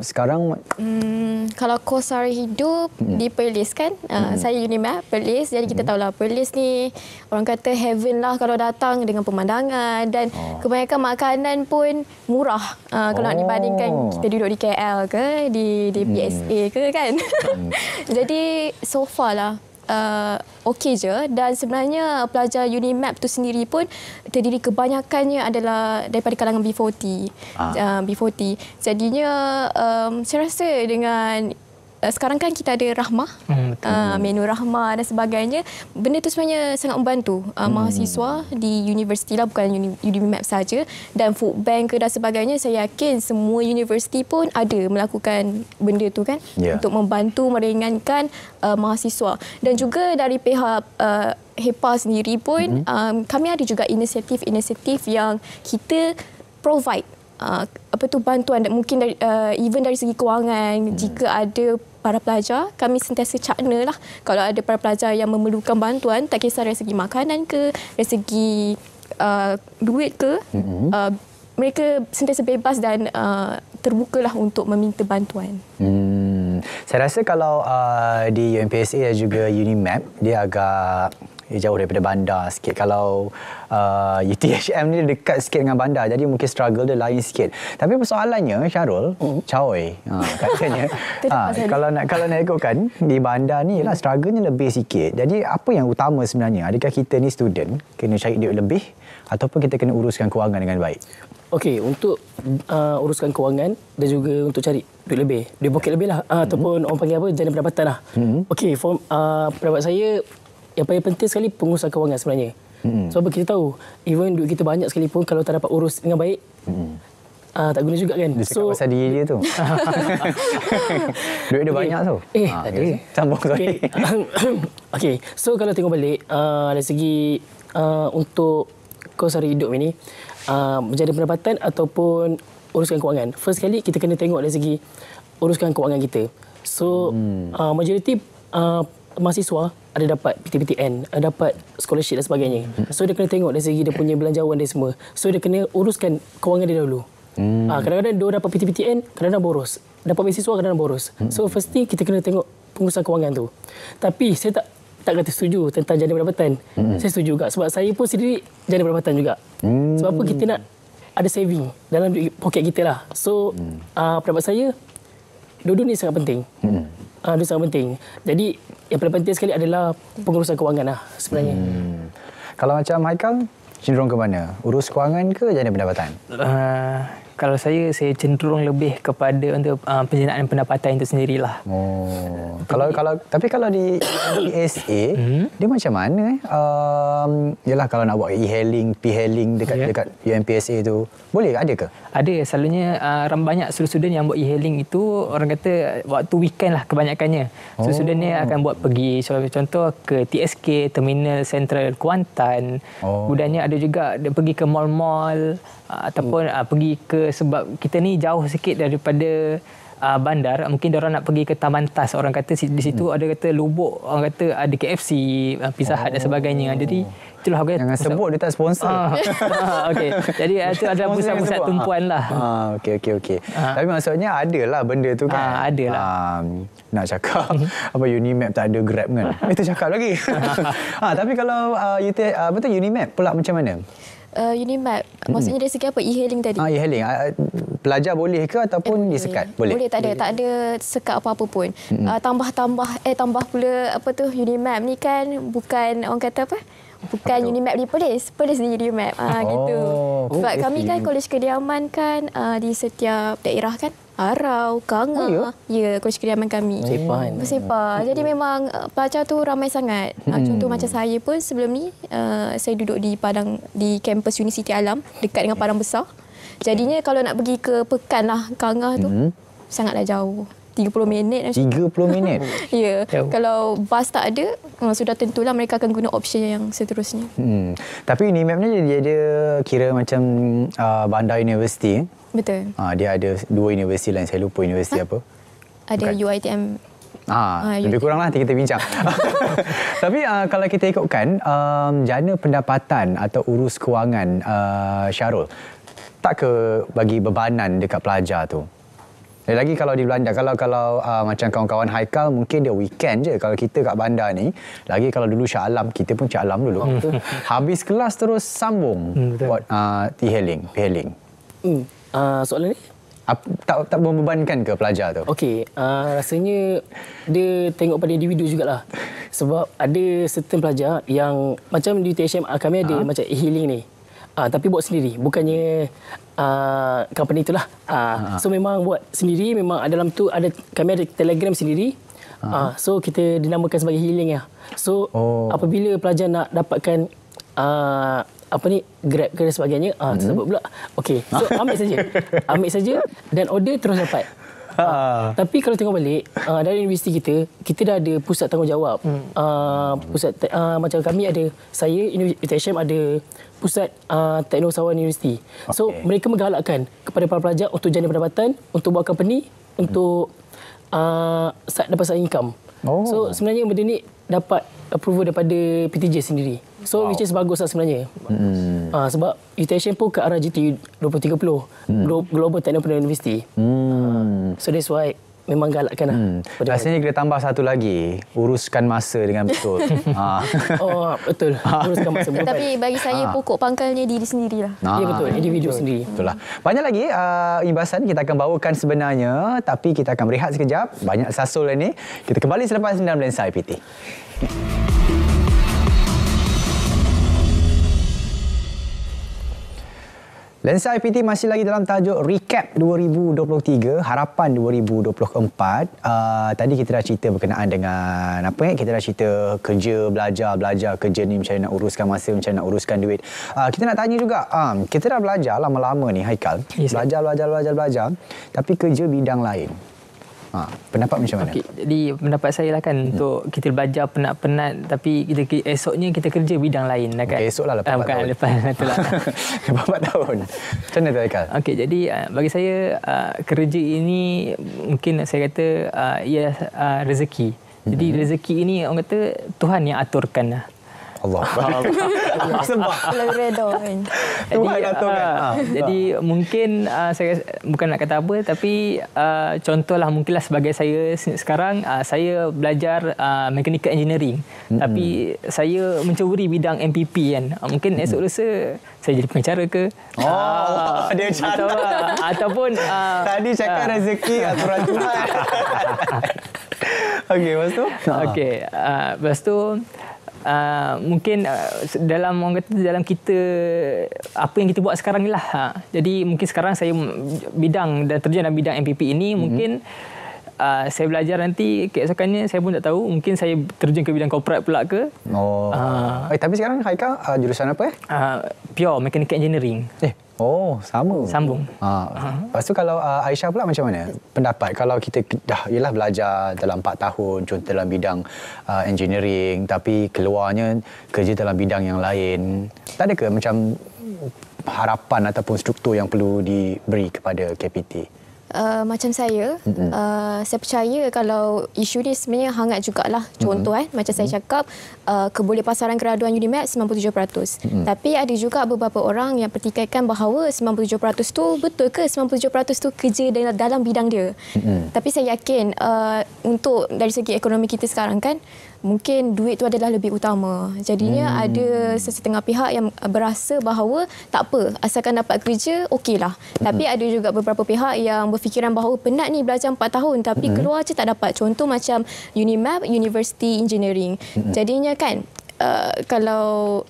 Sekarang? Hmm, kalau kau sari hidup hmm. di Perlis kan. Uh, hmm. Saya Unimap Perlis. Jadi kita hmm. tahulah Perlis ni orang kata heaven lah kalau datang dengan pemandangan. Dan oh. kebanyakan makanan pun murah. Uh, kalau oh. nak dibandingkan oh. kita duduk di KL ke di, di PSA hmm. ke kan. Hmm. Jadi so far lah uh, okey je dan sebenarnya pelajar UniMap tu sendiri pun terdiri kebanyakannya adalah daripada kalangan B40. Ah. Uh, B40. Jadinya um, saya rasa dengan Eh, sekarang kan kita ada rahmah hmm, uh, ah, menu rahmah dan sebagainya benda itu sebenarnya sangat membantu uh, hmm. mahasiswa di universiti lah bukan uni, Map saja dan food bank ke dan sebagainya saya yakin semua universiti pun ada melakukan benda itu kan yeah. untuk membantu meringankan uh, mahasiswa dan juga dari pihak uh, HEPA sendiri pun hmm. um, kami ada juga inisiatif-inisiatif yang kita provide uh, apa tu bantuan mungkin dari, uh, even dari segi kewangan hmm. jika ada para pelajar kami sentiasa cakna lah kalau ada para pelajar yang memerlukan bantuan tak kisah dari segi makanan ke dari segi uh, duit ke hmm. uh, mereka sentiasa bebas dan uh, terbukalah untuk meminta bantuan. Hmm. Saya rasa kalau uh, di UMPSA dan juga UNIMAP, dia agak jauh daripada bandar sikit kalau uh, UTHM e ni dekat sikit dengan bandar jadi mungkin struggle dia lain sikit tapi persoalannya Syarul mm. Chowey ha, katanya ha, kalau nak kalau nak ikutkan di bandar ni ialah struggle-nya lebih sikit jadi apa yang utama sebenarnya adakah kita ni student kena cari duit lebih ataupun kita kena uruskan kewangan dengan baik Okey, untuk uh, uruskan kewangan dan juga untuk cari duit lebih. Duit poket lebih lah. Uh, mm-hmm. Ataupun orang panggil apa, jana pendapatan lah. Mm-hmm. Okey, uh, pendapat saya, yang paling penting sekali pengurusan kewangan sebenarnya. Mm-hmm. Sebab kita tahu, even duit kita banyak sekalipun kalau tak dapat urus dengan baik, hmm uh, tak guna juga kan. Dia so, cakap pasal diri dia tu. duit dia okay. Eh, banyak tu. Eh, ha, ah, tadi. Okay. Sambung sorry. Okay. So kalau tengok balik, uh, dari segi uh, untuk kos hari hidup ini, uh, menjadi pendapatan ataupun uruskan kewangan. First kali kita kena tengok dari segi uruskan kewangan kita. So, hmm. uh, majoriti uh, mahasiswa ada dapat PTPTN, ada dapat scholarship dan sebagainya. So dia kena tengok dari segi dia punya belanjawan dia semua. So dia kena uruskan kewangan dia dulu. Hmm. Ha, kadang-kadang dia dapat PTPTN, kadang-kadang boros. Dapat mahasiswa, kadang-kadang boros. Hmm. So first thing kita kena tengok pengurusan kewangan tu. Tapi saya tak tak kata setuju tentang jana pendapatan. Hmm. Saya setuju juga sebab saya pun sendiri jana pendapatan juga. Hmm. Sebab apa kita nak ada saving dalam poket kita lah. So hmm. uh, pendapat saya, dua-dua ni sangat penting. Hmm. Ah, itu sangat penting. Jadi yang paling penting sekali adalah pengurusan kewangan lah sebenarnya. Hmm. Kalau macam Haikal, cenderung ke mana? Urus kewangan ke jana pendapatan? Uh, kalau saya, saya cenderung lebih kepada untuk uh, ah, penjanaan pendapatan itu sendirilah. Oh. Jadi, kalau kalau tapi kalau di PSA, hmm? dia macam mana eh? Um, yalah kalau nak buat e-hailing, p-hailing dekat yeah. dekat UMPSA itu boleh ke? Ada ke? Ada selalunya uh, banyak student yang buat e-hailing itu orang kata waktu weekend lah kebanyakannya. Oh. Student dia akan buat pergi contoh ke TSK, Terminal Central Kuantan. Kemudiannya oh. ada juga dia pergi ke mall-mall uh, ataupun uh, pergi ke sebab kita ni jauh sikit daripada Uh, bandar mungkin orang nak pergi ke Taman Tas orang kata di situ hmm. ada kata lubuk orang kata ada KFC uh, Pizza Hut oh. dan sebagainya jadi itulah aku jangan pusat. sebut dia tak sponsor ah. ah okay. jadi itu eh, adalah pusat-pusat tumpuan lah ah, okay, okay, okay. Ah. tapi maksudnya ada lah benda tu kan ah, lah um, nak cakap mhm. apa Unimap tak ada grab kan kita cakap lagi ah, tapi kalau uh, you te, uh, betul Unimap pula macam mana Uh, Unimap hmm. maksudnya hmm. dari segi apa e-hailing tadi? Ah e-hailing uh, pelajar boleh ke ataupun eh, disekat? Boleh. Boleh tak ada boleh. tak ada sekat apa-apa pun. Hmm. Uh, tambah-tambah eh tambah pula apa tu Unimap ni kan bukan orang kata apa? Bukan Apa UniMap di Perlis, Perlis di UniMap. Ha, ah, oh. gitu. Sebab oh, kami kan kolej kediaman kan uh, di setiap daerah kan. Arau, Kanga. Oh, ya, ya kolej kediaman kami. Sipan. Sipan. Jadi memang uh, pelajar tu ramai sangat. Hmm. contoh macam saya pun sebelum ni, uh, saya duduk di Padang, di kampus Universiti Alam. Dekat dengan Padang Besar. Jadinya kalau nak pergi ke Pekan lah, Kanga tu. Hmm. Sangatlah jauh. 30 minit macam 30 minit. ya. Yeah. Kalau bas tak ada, uh, sudah tentulah mereka akan guna option yang seterusnya. Hmm. Tapi ini mapnya dia, dia ada kira macam uh, Bandar University. Eh? Betul. Uh, dia ada dua universiti lain. Saya lupa universiti ha? apa. Ada Bukan. UITM Ah, ha, lebih kurang lah nanti kita bincang. Tapi uh, kalau kita ikutkan, um, jana pendapatan atau urus kewangan uh, Syarul, tak ke bagi bebanan dekat pelajar tu? Lagi kalau di Belanda, kalau kalau uh, macam kawan-kawan Haikal, mungkin dia weekend je. Kalau kita kat bandar ni, lagi kalau dulu Shah Alam, kita pun Shah Alam dulu. Hmm. Habis kelas terus sambung hmm, buat uh, e-hailing. e-hailing. Hmm. Uh, soalan ni? Ap, tak tak membebankan ke pelajar tu? Okey, uh, rasanya dia tengok pada individu jugalah. Sebab ada certain pelajar yang macam di THM kami ada ha? macam e-healing ni. Uh, tapi buat sendiri. Bukannya uh, company itulah. Uh, uh. So memang buat sendiri memang ada dalam tu ada kami ada Telegram sendiri. Uh. Uh, so kita dinamakan sebagai healing ya. So oh. apabila pelajar nak dapatkan uh, apa ni grab ke dan sebagainya ah hmm. tersebut pula okey so ambil saja ambil saja dan order terus dapat Ha. Tapi kalau tengok balik uh, dari universiti kita, kita dah ada pusat tanggungjawab. Hmm. Uh, pusat te- uh, macam kami ada saya Universiti HM ada pusat uh, Teknologi Sawan Universiti. So mereka menggalakkan kepada para pelajar untuk jadi pendapatan, untuk buat company, hmm. untuk uh, start dapat side income. Oh. So sebenarnya benda ni dapat approval daripada PTJ sendiri. So wow. which is bagus lah sebenarnya. Hmm. Uh, sebab intention pun ke arah GT 2030. Hmm. Global Technopreneur University. Hmm. Uh, so that's why memang galakkan lah. hmm. lah. Rasanya kita tambah satu lagi. Uruskan masa dengan betul. ha. Oh betul. Uruskan masa. betul. Tapi bagi saya ha. pokok pangkalnya diri sendirilah. Ha. Ya betul. Individu betul. sendiri. Betul lah. Banyak lagi uh, imbasan kita akan bawakan sebenarnya. Tapi kita akan berehat sekejap. Banyak sasul ini. Kita kembali selepas 9 lensa IPT. Thank you. Lensa IPT masih lagi dalam tajuk recap 2023, harapan 2024. Uh, ah, tadi kita dah cerita berkenaan dengan apa eh? Kita dah cerita kerja, belajar, belajar kerja ni macam nak uruskan masa, macam nak uruskan duit. Uh, kita nak tanya juga, um, kita dah belajar lama-lama ni Haikal. Yes, belajar, belajar, belajar, belajar. Tapi kerja bidang lain. Ha, pendapat macam mana? Okay, jadi pendapat saya lah kan hmm. untuk kita belajar penat-penat tapi kita esoknya kita kerja bidang lain lah kan. Okay, esok lah ah, lepas uh, tahun. lepas tu lah. lepas tahun. Macam mana tu Aikal? jadi ah, bagi saya ah, kerja ini mungkin saya kata ia rezeki. Jadi hmm. rezeki ini orang kata Tuhan yang aturkan lah. Allah. Sembah. Redo. Kan. Jadi, Tuhan Uh, jadi ah. mungkin uh, saya bukan nak kata apa tapi uh, contohlah mungkinlah sebagai saya sekarang uh, saya belajar uh, mechanical engineering mm-hmm. tapi saya mencuri bidang MPP kan. Uh, mungkin mm-hmm. esok lusa saya jadi pengacara ke? Oh, uh, dia Atau, uh, ataupun... Uh, Tadi cakap uh, rezeki aturan Tuhan. Okey, lepas tu? Okey, uh, lepas tu... Uh, mungkin uh, dalam orang kata dalam kita apa yang kita buat sekarang ni lah ha. jadi mungkin sekarang saya bidang dan terjun dalam bidang MPP ini mm-hmm. mungkin uh, saya belajar nanti keesokannya saya pun tak tahu mungkin saya terjun ke bidang corporate pula ke oh uh, eh, tapi sekarang Haika uh, jurusan apa eh? Uh, pure mechanical engineering eh Oh, sama. Sambung. Ha. Lepas tu kalau uh, Aisyah pula macam mana? Pendapat kalau kita dah ialah belajar dalam 4 tahun contoh dalam bidang uh, engineering tapi keluarnya kerja dalam bidang yang lain. Tak ada ke macam harapan ataupun struktur yang perlu diberi kepada KPT? Uh, macam saya, uh, saya percaya kalau isu ni sebenarnya hangat juga lah. Contoh mm-hmm. eh, macam mm-hmm. saya cakap, uh, keboleh pasaran keraduan Unimed 97%. Mm-hmm. Tapi ada juga beberapa orang yang pertikaikan bahawa 97% tu betul ke 97% tu kerja dalam, dalam bidang dia. Mm-hmm. Tapi saya yakin uh, untuk dari segi ekonomi kita sekarang kan, mungkin duit tu adalah lebih utama. Jadinya hmm. ada sesetengah pihak yang berasa bahawa tak apa, asalkan dapat kerja okeylah. Hmm. Tapi ada juga beberapa pihak yang berfikiran bahawa penat ni belajar 4 tahun tapi hmm. keluar je tak dapat. Contoh macam UNIMAP University Engineering. Hmm. Jadinya kan uh, kalau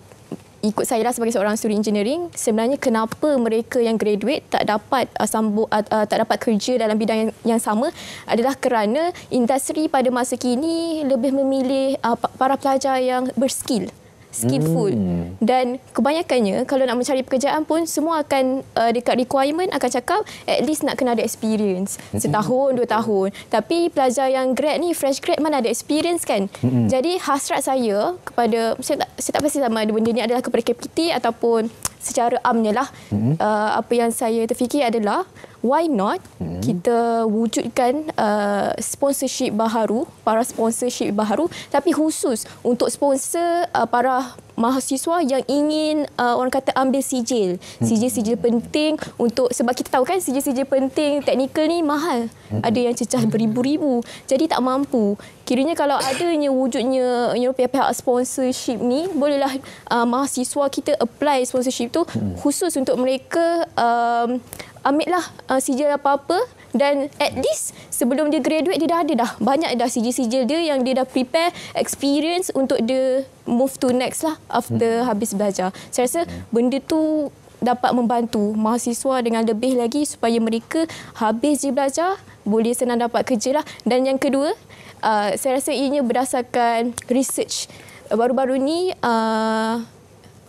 ikut saya lah sebagai seorang student engineering sebenarnya kenapa mereka yang graduate tak dapat uh, sambu, uh, uh, tak dapat kerja dalam bidang yang, yang sama adalah kerana industri pada masa kini lebih memilih uh, para pelajar yang berskill skillful hmm. dan kebanyakannya kalau nak mencari pekerjaan pun semua akan uh, dekat requirement akan cakap at least nak kena ada experience hmm. setahun dua tahun tapi pelajar yang grad ni fresh grad mana ada experience kan hmm. jadi hasrat saya kepada saya tak, saya tak pasti sama ada benda ni adalah kepada KPT ataupun secara amnya lah hmm. uh, apa yang saya terfikir adalah why not hmm. kita wujudkan uh, sponsorship baharu para sponsorship baharu tapi khusus untuk sponsor uh, para mahasiswa yang ingin uh, orang kata ambil sijil hmm. sijil-sijil penting untuk sebab kita tahu kan sijil-sijil penting teknikal ni mahal hmm. ada yang cecah beribu-ribu jadi tak mampu kiranya kalau adanya wujudnya you know, pihak sponsorship ni bolehlah uh, mahasiswa kita apply sponsorship tu hmm. khusus untuk mereka um, ambillah uh, sijil apa-apa dan at ya. least sebelum dia graduate dia dah ada dah banyak dah sijil-sijil dia yang dia dah prepare experience untuk dia move to next lah after hmm. habis belajar. Saya rasa ya. benda tu dapat membantu mahasiswa dengan lebih lagi supaya mereka habis je belajar boleh senang dapat kerja lah. Dan yang kedua, uh, saya rasa ianya berdasarkan research baru-baru ni uh,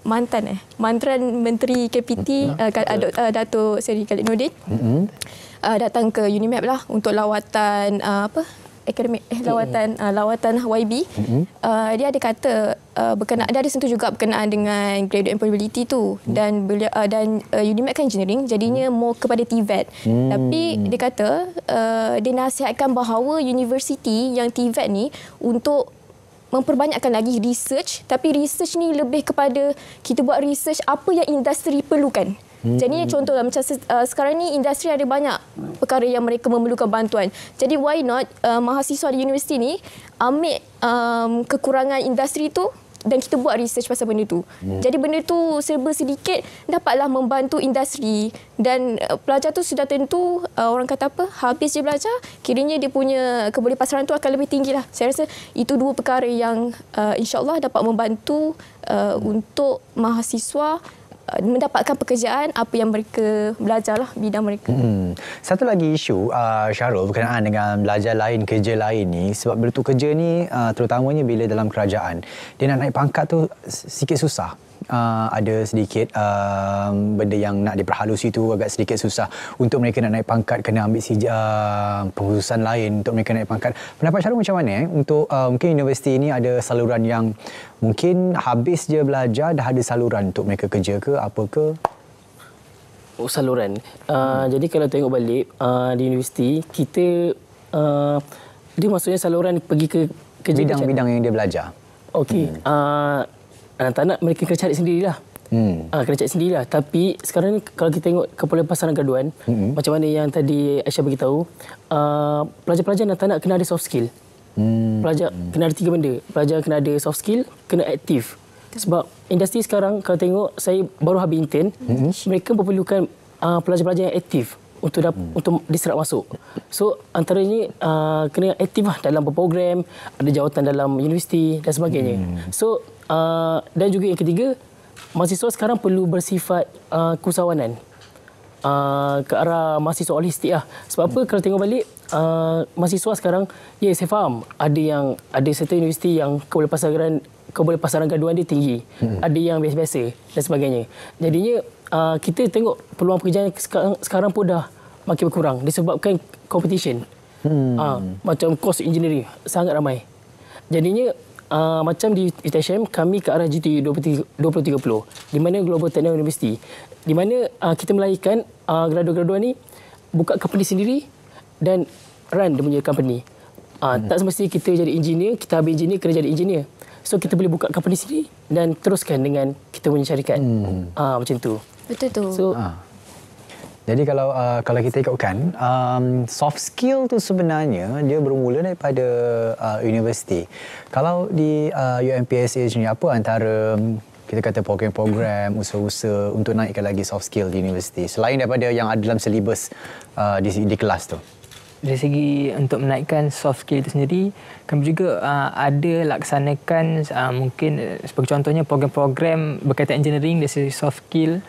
mantan eh mantan menteri KPT ya. uh, Dato, uh, uh Dato' Seri Khalid Nordin mm-hmm. uh, datang ke Unimap lah untuk lawatan uh, apa akademik eh, lawatan mm-hmm. uh, lawatan YB mm-hmm. uh, dia ada kata uh, berkenaan dia ada sentuh juga berkenaan dengan graduate employability tu mm-hmm. dan belia, uh, dan uh, Unimap kan engineering jadinya mm-hmm. more kepada TVET mm-hmm. tapi dia kata uh, dia nasihatkan bahawa university yang TVET ni untuk memperbanyakkan lagi research tapi research ni lebih kepada kita buat research apa yang industri perlukan. Hmm. Jadi contohlah macam uh, sekarang ni industri ada banyak perkara yang mereka memerlukan bantuan. Jadi why not uh, mahasiswa di universiti ni ambil um, kekurangan industri tu dan kita buat research pasal benda tu. Hmm. Jadi benda tu serba sedikit dapatlah membantu industri dan eh, pelajar tu sudah tentu uh, orang kata apa habis je belajar kiranya dia punya keboleh pasaran tu akan lebih tinggi lah. Saya rasa itu dua perkara yang uh, eh, insyaAllah dapat membantu uh, hmm. untuk mahasiswa Eh, mendapatkan pekerjaan apa yang mereka belajar lah bidang mereka. Hmm. Satu lagi isu uh, Syarul berkenaan dengan belajar lain kerja lain ni sebab bertukar kerja ni uh, terutamanya bila dalam kerajaan dia nak naik pangkat tu sikit susah uh, ada sedikit uh, benda yang nak diperhalusi tu agak sedikit susah untuk mereka nak naik pangkat kena ambil si, uh, ah, perusahaan lain untuk mereka naik pangkat pendapat Syarul macam mana eh? untuk uh, mungkin universiti ini ada saluran yang mungkin habis je belajar dah ada saluran untuk mereka kerja ke apa ke oh, saluran uh, hmm. jadi kalau tengok balik uh, di universiti kita uh, dia maksudnya saluran pergi ke kerja bidang-bidang yang dia belajar Okey. Hmm. Uh, Uh, tak nak mereka kena cari sendirilah. Hmm. Ah, kena cari sendirilah. Tapi sekarang ni kalau kita tengok kepulauan pasaran graduan, hmm. macam mana yang tadi Aisyah beritahu, uh, pelajar-pelajar nak tak nak kena ada soft skill. Hmm. Pelajar hmm. kena ada tiga benda. Pelajar kena ada soft skill, kena aktif. Sebab industri sekarang kalau tengok saya baru habis intern, hmm. mereka memerlukan uh, pelajar-pelajar yang aktif untuk dap- hmm. untuk diserap masuk. So antara ini uh, kena aktif lah dalam program, ada jawatan dalam universiti dan sebagainya. Hmm. So uh, dan juga yang ketiga mahasiswa sekarang perlu bersifat uh, keusahawanan uh, ke arah mahasiswa holistik lah. sebab hmm. apa kalau tengok balik uh, mahasiswa sekarang ya yeah, saya faham ada yang ada satu universiti yang kau boleh pasaran kau pasaran gaduan dia tinggi hmm. ada yang biasa-biasa dan sebagainya jadinya uh, kita tengok peluang pekerjaan sekarang, sekarang pun dah makin berkurang disebabkan competition hmm. uh, macam course engineering sangat ramai jadinya uh, macam di ITHM kami ke arah GT 20 2030 di mana Global Technology University di mana uh, kita melahirkan uh, ah, graduan-graduan ni buka company sendiri dan run dia punya company uh, hmm. tak semestinya kita jadi engineer kita habis engineer kena jadi engineer so kita boleh buka company sendiri dan teruskan dengan kita punya syarikat hmm. uh, macam tu betul tu so ha. Jadi kalau uh, kalau kita ikutkan um, soft skill tu sebenarnya dia bermula daripada uh, universiti. Kalau di uh, UMPSA ni apa antara um, kita kata program-program usaha-usaha untuk naikkan lagi soft skill di universiti selain daripada yang ada dalam syllabus uh, di di kelas tu. Dari segi untuk menaikkan soft skill itu sendiri, kami juga uh, ada laksanakan uh, mungkin uh, sebagai contohnya program-program berkaitan engineering dari soft skill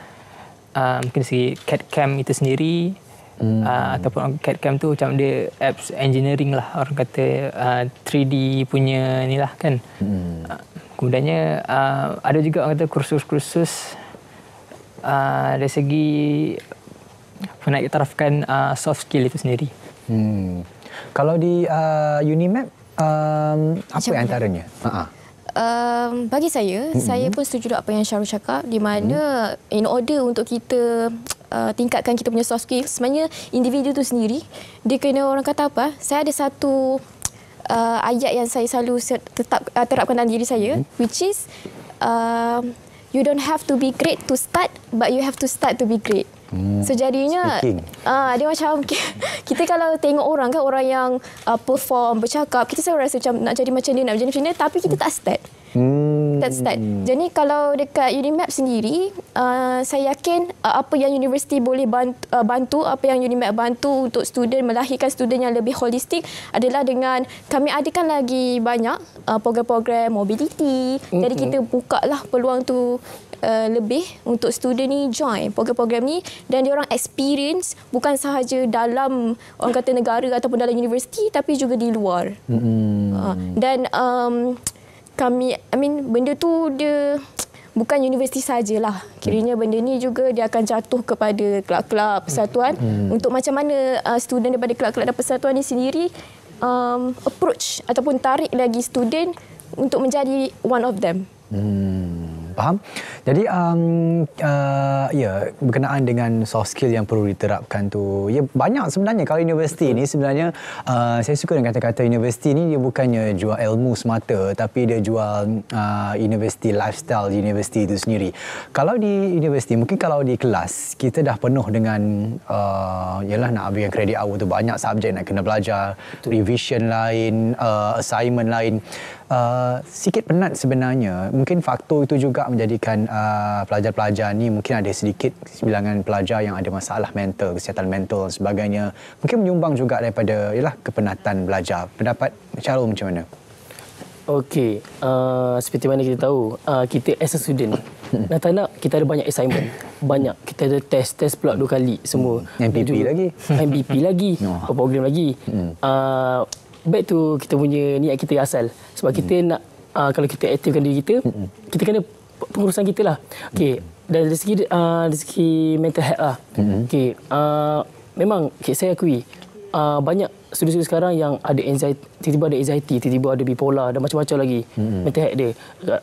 uh, mungkin segi CAD CAM itu sendiri hmm. uh, ataupun CAD CAM tu macam dia apps engineering lah orang kata uh, ah, 3D punya ni lah kan hmm. uh, kemudiannya uh, ada juga orang kata kursus-kursus uh, dari segi nak tarafkan uh, soft skill itu sendiri hmm. kalau di uh, Unimap um, apa Cepat. antaranya? Uh-huh um, bagi saya, mm -hmm. saya pun setuju apa yang Syarul cakap di mana mm. in order untuk kita uh, tingkatkan kita punya soft skills, sebenarnya individu tu sendiri, dia kena orang kata apa, saya ada satu uh, ayat yang saya selalu tetap, uh, terapkan dalam diri saya, mm. which is uh, you don't have to be great to start, but you have to start to be great. Mm. Hmm. Sejadinya ah uh, dia macam kita kalau tengok orang kan orang yang uh, perform bercakap kita selalu rasa macam nak jadi macam dia nak jadi macam dia tapi kita tak start. Hmm. That's that. Jadi kalau dekat Unimap sendiri, uh, saya yakin uh, apa yang universiti boleh bantu, uh, bantu, apa yang Unimap bantu untuk student, melahirkan student yang lebih holistik adalah dengan kami adakan lagi banyak uh, program-program mobiliti, hmm Jadi kita buka lah peluang tu uh, lebih untuk student ni join program-program ni dan dia orang experience bukan sahaja dalam orang kata negara ataupun dalam universiti tapi juga di luar. Hmm. Uh, dan um, kami I mean benda tu dia bukan universiti sajalah. Kiranya benda ni juga dia akan jatuh kepada kelab-kelab persatuan hmm. untuk macam mana uh, student daripada kelab-kelab dan persatuan ni sendiri um, approach ataupun tarik lagi student untuk menjadi one of them. Hmm faham. Jadi um, uh, ya yeah, berkenaan dengan soft skill yang perlu diterapkan tu, ya yeah, banyak sebenarnya kalau universiti ni sebenarnya uh, saya suka dengan kata-kata universiti ni dia bukannya jual ilmu semata tapi dia jual uh, universiti lifestyle universiti itu sendiri. Kalau di universiti mungkin kalau di kelas kita dah penuh dengan uh, yalah nak ambil kredit hour tu banyak subjek nak kena belajar, Betul. revision lain, uh, assignment lain uh, sikit penat sebenarnya. Mungkin faktor itu juga menjadikan uh, pelajar-pelajar ni mungkin ada sedikit bilangan pelajar yang ada masalah mental, kesihatan mental dan sebagainya. Mungkin menyumbang juga daripada ialah kepenatan belajar. Pendapat cara macam mana? Okey, uh, seperti mana kita tahu, uh, kita as a student, hmm. nak tak nak, kita ada banyak assignment. Banyak. Kita ada test-test pula dua kali semua. MPP lagi. MPP lagi. No. Program lagi. Mm. Uh, back to kita punya niat kita asal sebab kita hmm. nak uh, kalau kita aktifkan diri kita hmm. kita kena pengurusan kita lah okey dan hmm. dari segi uh, dari segi mental health lah hmm. okey uh, memang okay, saya akui uh, banyak studi-studi sekarang yang ada anxiety tiba-tiba ada anxiety tiba-tiba ada bipolar dan macam-macam lagi hmm. mental health dia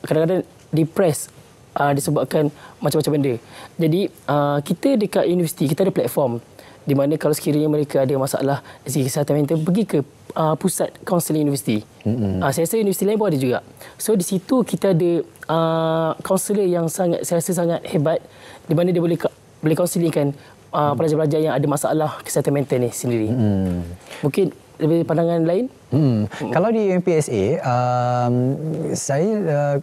kadang-kadang depressed uh, disebabkan macam-macam benda jadi uh, kita dekat universiti kita ada platform di mana kalau sekiranya mereka ada masalah dari segi kesihatan mental pergi ke uh, pusat kaunseling universiti. Mm-hmm. Uh, saya rasa universiti lain pun ada juga. So di situ kita ada kaunselor uh, yang sangat saya rasa sangat hebat di mana dia boleh boleh kaunselingkan uh, pelajar-pelajar yang ada masalah kesihatan mental ni sendiri. Mm. Mungkin lebih pandangan lain Hmm. Kalau di UMPSA, um, saya uh,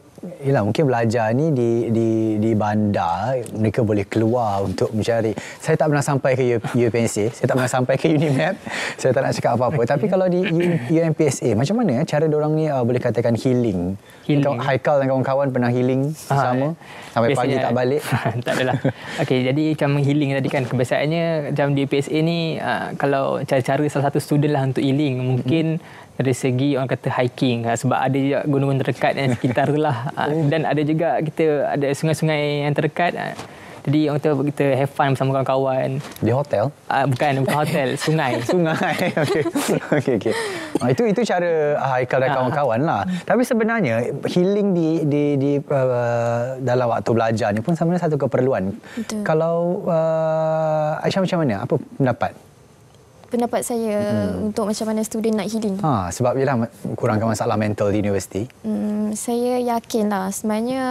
ialah mungkin belajar ni di di di bandar, mereka boleh keluar untuk mencari. Saya tak pernah sampai ke UMPSA, saya tak pernah sampai ke UNIMAP, saya tak nak cakap apa-apa. Okay. Tapi kalau di UMPSA, macam mana eh, cara orang ni uh, boleh katakan healing? healing. Eh? Haikal dan kawan-kawan pernah healing bersama? Ah, ha, sampai pagi tak balik? tak adalah. Okay, jadi macam healing tadi kan, kebiasaannya macam di UMPSA ni, uh, kalau cara-cara salah satu student lah untuk healing, mungkin... Hmm dari segi orang kata hiking lah, sebab ada gunung-gunung terdekat dan sekitar lah ah, dan ada juga kita ada sungai-sungai yang terdekat ah. jadi orang kata kita have fun bersama kawan-kawan di hotel ah, bukan bukan hotel sungai sungai okey okey okay. itu itu cara Haikal dan kawan-kawan lah tapi sebenarnya healing di di di uh, dalam waktu belajar ni pun sebenarnya satu keperluan Betul. kalau uh, Aisyah macam mana apa pendapat pendapat saya hmm. untuk macam mana student nak healing. Ha, sebab ialah kurangkan masalah mental di universiti. Hmm, saya yakinlah sebenarnya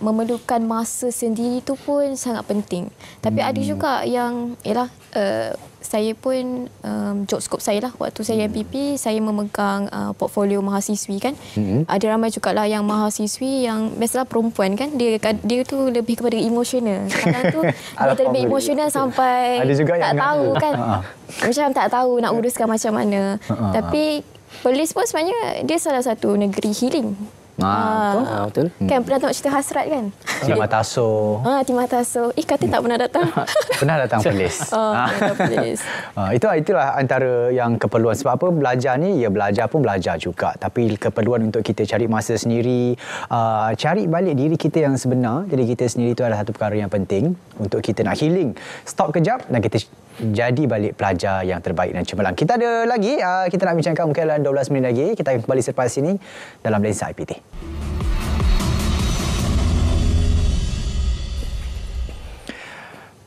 memerlukan masa sendiri tu pun sangat penting. Tapi hmm. ada mm. juga yang ialah uh, eh, saya pun um, job scope saya lah waktu saya MPP hmm. saya memegang uh, portfolio mahasiswi kan hmm ada ramai juga lah yang mahasiswi yang biasalah perempuan kan dia kan, dia tu lebih kepada emosional kadang tu dia lebih emosional sampai ada juga tak yang tahu ada. kan ha, ha. macam tak tahu nak uruskan macam mana ha, tapi Perlis pun sebenarnya dia salah satu negeri healing Ah, ah, betul. Ah, hmm. Kan hmm. pernah tengok cerita hasrat kan? Timah Taso. Ah, Timah Taso. Ih, eh, kata tak pernah datang. pernah datang polis. Oh, ah, ah, itu itulah antara yang keperluan. Sebab apa belajar ni? Ya, belajar pun belajar juga. Tapi keperluan untuk kita cari masa sendiri, uh, cari balik diri kita yang sebenar. Jadi kita sendiri itu adalah satu perkara yang penting untuk kita nak healing. Stop kejap dan kita jadi balik pelajar yang terbaik dan cemerlang. Kita ada lagi, uh, kita nak bincangkan mungkin dalam 12 minit lagi. Kita akan kembali selepas sini dalam Lensa IPT.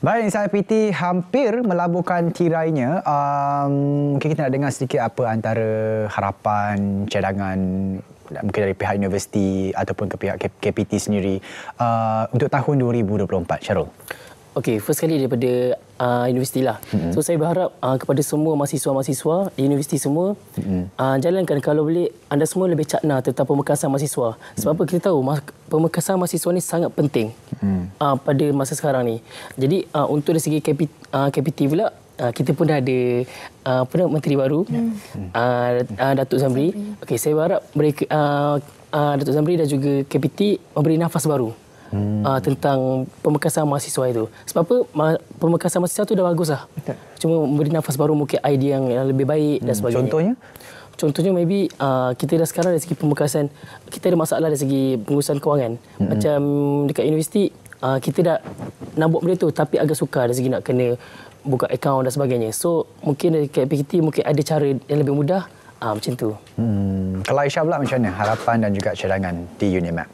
Baik, Insan IPT hampir melabuhkan tirainya. Um, mungkin kita nak dengar sedikit apa antara harapan, cadangan mungkin dari pihak universiti ataupun ke pihak KPT sendiri uh, untuk tahun 2024, Syarul. Okey, first kali daripada uh, universiti lah. Mm-hmm. So saya berharap uh, kepada semua mahasiswa-mahasiswa di universiti semua mm-hmm. uh, jalankan kalau boleh anda semua lebih cakna tentang pemekasan mahasiswa. Sebab mm-hmm. kita tahu pemekasan mahasiswa ni sangat penting mm-hmm. uh, pada masa sekarang ni. Jadi uh, untuk dari segi KPT, uh, KPT pula Uh, kita pun dah ada uh, apa nama menteri baru hmm. uh, uh, Datuk Zamri. Okey saya harap mereka uh, uh, Datuk Zamri dan juga KPT memberi nafas baru hmm. uh, tentang pemekasan mahasiswa itu. Sebab apa? Ma- pemekasan mahasiswa itu dah bagus lah. Betul. Cuma memberi nafas baru mungkin idea yang, yang lebih baik hmm. dan sebagainya. Contohnya? Contohnya maybe uh, kita dah sekarang dari segi pemekasan, kita ada masalah dari segi pengurusan kewangan. Hmm. Macam dekat universiti, uh, kita dah nak buat benda tu tapi agak sukar dari segi nak kena buka akaun dan sebagainya. So mungkin dari KPKT mungkin ada cara yang lebih mudah Ha, macam tu. Hmm. Kalau Aisyah pula macam mana harapan dan juga cadangan di Unimap?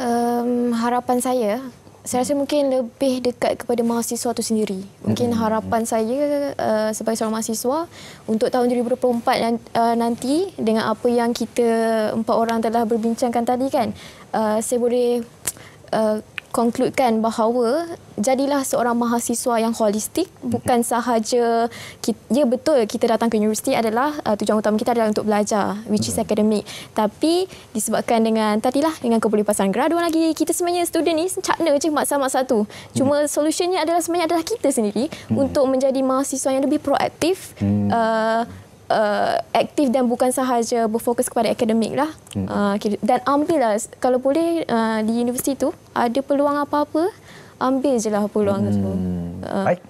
Um, harapan saya, saya rasa mungkin lebih dekat kepada mahasiswa itu sendiri. Mungkin mm-hmm. harapan saya uh, sebagai seorang mahasiswa untuk tahun 2024 eh, nanti dengan apa yang kita empat orang telah berbincangkan tadi kan, uh, saya boleh uh, konkludkan bahawa jadilah seorang mahasiswa yang holistik mhm. bukan sahaja kita, ya betul kita datang ke universiti adalah uh, tujuan utama kita adalah untuk belajar which is mhm. academic tapi disebabkan dengan tadilah dengan kebolehpasaran graduan lagi kita sebenarnya student ni cakna je maksa-maksa satu cuma hmm. solutionnya adalah sebenarnya adalah kita sendiri hmm. untuk menjadi mahasiswa yang lebih proaktif hmm. uh, uh, aktif dan bukan sahaja berfokus kepada akademik lah. Hmm. Uh, dan ambillah kalau boleh uh, di universiti tu ada peluang apa-apa ambil je lah peluang hmm. tu. Uh. Baik.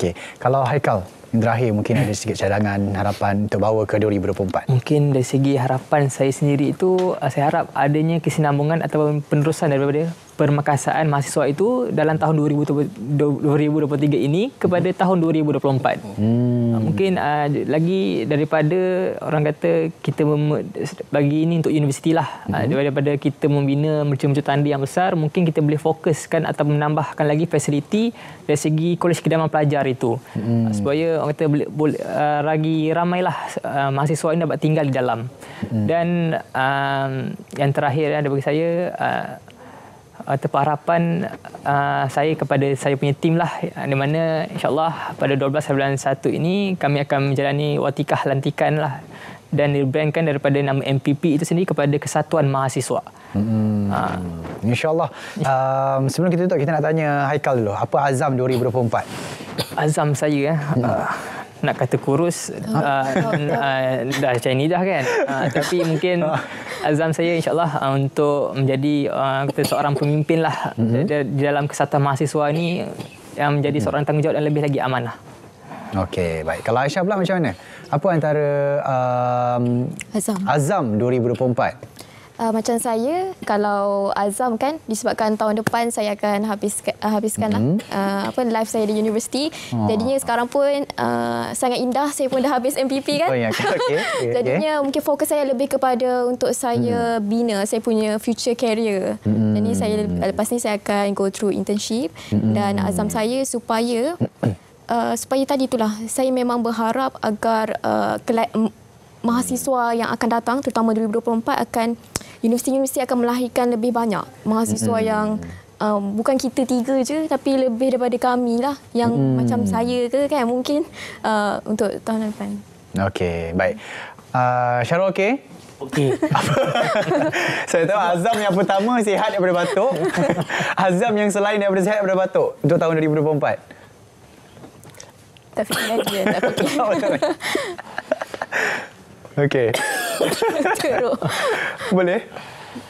Okay. Kalau Haikal, yang terakhir mungkin ada sedikit cadangan harapan untuk bawa ke 2024. Mungkin dari segi harapan saya sendiri itu uh, saya harap adanya kesinambungan atau penerusan daripada pemerkasaan mahasiswa itu dalam tahun 2020, 2023 ini kepada tahun 2024. Hmm. Ah, mungkin uh, lagi daripada orang kata kita bagi ini untuk universiti lah ah, hmm. uh, daripada kita membina macam-macam tanda yang besar mungkin kita boleh fokuskan atau menambahkan lagi fasiliti dari segi kolej kedaman pelajar itu hmm. uh, supaya orang kata boleh, boleh uh, lagi ramailah uh, mahasiswa ini dapat tinggal di dalam hmm. dan uh, yang terakhir ada bagi saya uh, atau harapan uh, saya kepada saya punya tim lah di mana insyaAllah pada 12 bulan 1 ini kami akan menjalani watikah lantikan lah dan dibrandkan daripada nama MPP itu sendiri kepada Kesatuan Mahasiswa. Hmm. Ha. InsyaAllah. Um, sebelum kita tutup, kita nak tanya Haikal dulu. Apa azam 2024? Azam saya. Eh? Hmm. Uh, nak kata kurus uh, uh, dah Chinese dah kan uh, tapi mungkin azam saya insyaallah uh, untuk menjadi uh, seorang pemimpin lah mm-hmm. di dalam kesatuan mahasiswa ni yang menjadi mm-hmm. seorang tanggungjawab dan lebih lagi amanah Okey, baik. Kalau Aisyah pula macam mana? Apa antara um, azam. azam 2024? uh, macam saya kalau azam kan disebabkan tahun depan saya akan habis uh, ah, habiskanlah mm-hmm. uh, ah, apa life saya di universiti oh. jadinya sekarang pun uh, sangat indah saya pun dah habis MPP kan oh, yeah. okay. Okay. jadinya okay. mungkin fokus saya lebih kepada untuk saya mm. bina saya punya future career mm-hmm. jadi saya lepas ni saya akan go through internship mm-hmm. dan azam saya supaya uh, supaya tadi itulah saya memang berharap agar uh, kela- mahasiswa yang akan datang terutama 2024 akan universiti-universiti akan melahirkan lebih banyak mahasiswa hmm. yang um, bukan kita tiga je tapi lebih daripada kami lah yang hmm. macam saya ke kan mungkin uh, untuk tahun depan. Okey, baik. Uh, Syarul okey? Okey. Saya tahu Azam yang pertama sihat daripada batuk. Azam yang selain daripada sihat daripada batuk untuk tahun 2024. Tak fikir lagi. Tak fikir. Okey. Boleh?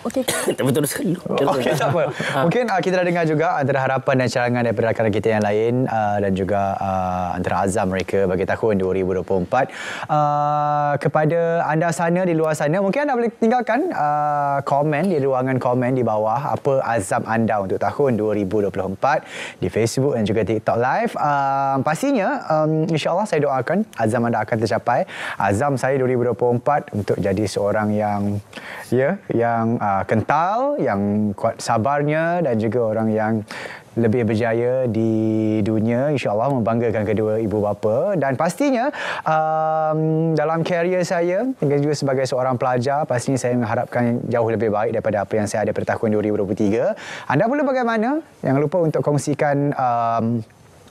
Okey. betul selalu. Okey, tak apa. Ha. Mungkin uh, kita dah dengar juga antara harapan dan cadangan daripada rakan-rakan kita yang lain uh, dan juga uh, antara azam mereka bagi tahun 2024. Uh, kepada anda sana di luar sana, mungkin anda boleh tinggalkan uh, komen di ruangan komen di bawah apa azam anda untuk tahun 2024 di Facebook dan juga TikTok live. Uh, pastinya um, insya-Allah saya doakan azam anda akan tercapai. Azam saya 2024 untuk jadi seorang yang ya, yeah, yang yang uh, kental, yang kuat sabarnya dan juga orang yang lebih berjaya di dunia insyaallah membanggakan kedua ibu bapa dan pastinya um, dalam karier saya juga sebagai seorang pelajar pastinya saya mengharapkan jauh lebih baik daripada apa yang saya ada pada tahun 2023 anda pula bagaimana jangan lupa untuk kongsikan um,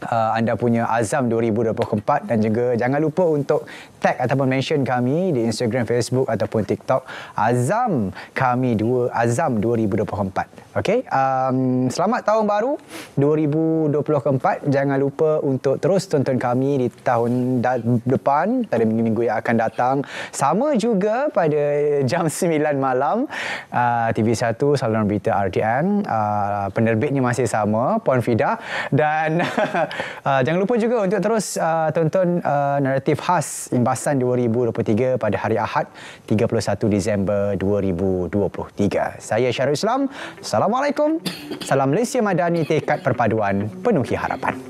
uh, anda punya azam 2024 dan juga jangan lupa untuk tag ataupun mention kami di Instagram, Facebook ataupun TikTok azam kami dua azam 2024. Okey? Um, selamat tahun baru 2024. Jangan lupa untuk terus tonton kami di tahun depan pada minggu-minggu yang akan datang. Sama juga pada jam 9 malam uh, TV1 saluran berita RTM. Uh, penerbitnya masih sama Puan Fida dan Uh, jangan lupa juga untuk terus uh, tonton uh, naratif khas imbasan 2023 pada hari Ahad 31 Disember 2023. Saya Syarul Islam. Assalamualaikum. Salam Malaysia Madani Tekad Perpaduan Penuhi Harapan.